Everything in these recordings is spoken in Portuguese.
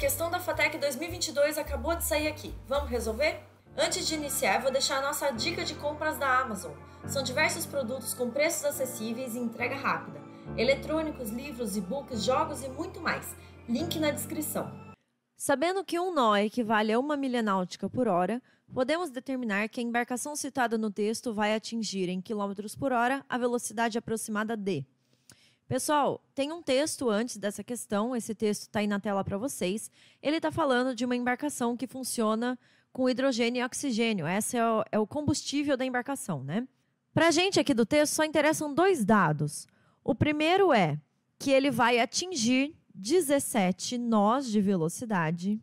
Questão da FATEC 2022 acabou de sair aqui. Vamos resolver? Antes de iniciar, vou deixar a nossa dica de compras da Amazon. São diversos produtos com preços acessíveis e entrega rápida. Eletrônicos, livros, e-books, jogos e muito mais. Link na descrição. Sabendo que um nó equivale a uma milha náutica por hora, podemos determinar que a embarcação citada no texto vai atingir em quilômetros por hora a velocidade aproximada de Pessoal, tem um texto antes dessa questão, esse texto está aí na tela para vocês. Ele está falando de uma embarcação que funciona com hidrogênio e oxigênio. Esse é o, é o combustível da embarcação, né? Para a gente aqui do texto, só interessam dois dados. O primeiro é que ele vai atingir 17 nós de velocidade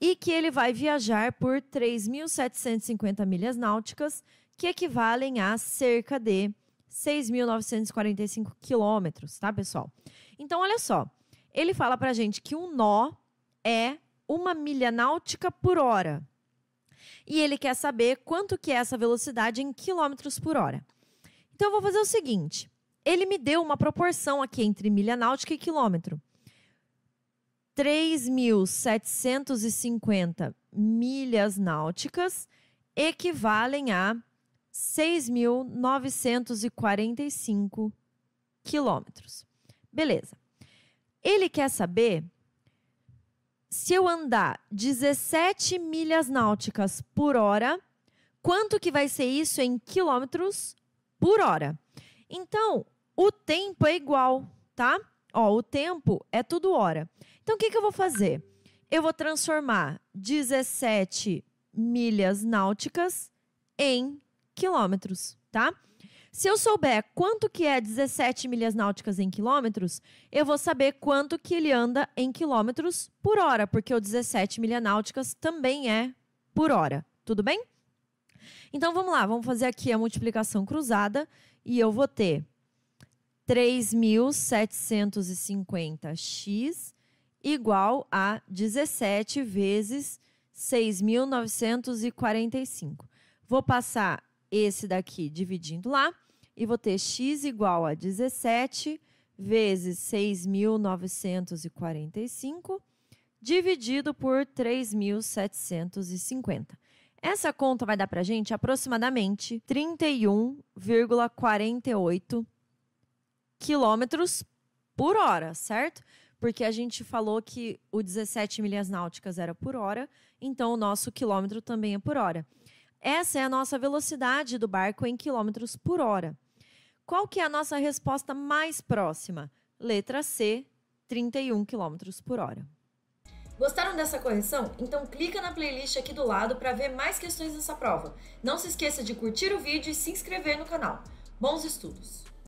e que ele vai viajar por 3.750 milhas náuticas, que equivalem a cerca de 6.945 quilômetros, tá, pessoal? Então, olha só. Ele fala pra gente que um nó é uma milha náutica por hora. E ele quer saber quanto que é essa velocidade em quilômetros por hora. Então, eu vou fazer o seguinte. Ele me deu uma proporção aqui entre milha náutica e quilômetro. 3.750 milhas náuticas equivalem a 6.945 quilômetros. Beleza. Ele quer saber se eu andar 17 milhas náuticas por hora, quanto que vai ser isso em quilômetros por hora? Então, o tempo é igual, tá? Ó, o tempo é tudo hora. Então, o que, que eu vou fazer? Eu vou transformar 17 milhas náuticas em quilômetros, tá? Se eu souber quanto que é 17 milhas náuticas em quilômetros, eu vou saber quanto que ele anda em quilômetros por hora, porque o 17 milhas náuticas também é por hora, tudo bem? Então vamos lá, vamos fazer aqui a multiplicação cruzada e eu vou ter 3.750x igual a 17 vezes 6.945. Vou passar esse daqui dividindo lá e vou ter x igual a 17 vezes 6.945 dividido por 3.750. Essa conta vai dar para gente aproximadamente 31,48 quilômetros por hora, certo? Porque a gente falou que o 17 milhas náuticas era por hora, então o nosso quilômetro também é por hora. Essa é a nossa velocidade do barco em quilômetros por hora. Qual que é a nossa resposta mais próxima? Letra C, 31 km por hora. Gostaram dessa correção? Então clica na playlist aqui do lado para ver mais questões dessa prova. Não se esqueça de curtir o vídeo e se inscrever no canal. Bons estudos!